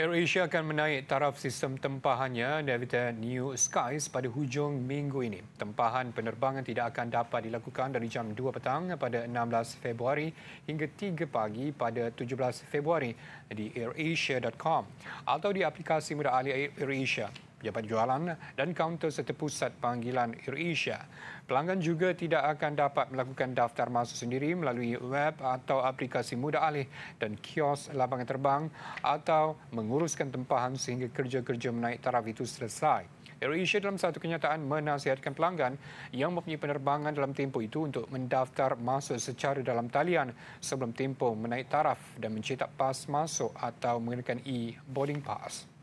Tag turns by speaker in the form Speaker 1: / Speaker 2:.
Speaker 1: Air Asia akan menaik taraf sistem tempahannya dari New Skies pada hujung minggu ini. Tempahan penerbangan tidak akan dapat dilakukan dari jam 2 petang pada 16 Februari hingga 3 pagi pada 17 Februari di airasia.com atau di aplikasi mudah alih Air Asia. Jabatan Jualan dan kaunter serta pusat panggilan AirAsia. Pelanggan juga tidak akan dapat melakukan daftar masuk sendiri melalui web atau aplikasi mudah alih dan kios lapangan terbang atau menguruskan tempahan sehingga kerja-kerja menaik taraf itu selesai. AirAsia dalam satu kenyataan menasihatkan pelanggan yang mempunyai penerbangan dalam tempoh itu untuk mendaftar masuk secara dalam talian sebelum tempoh menaik taraf dan mencetak pas masuk atau menggunakan e-boarding pass.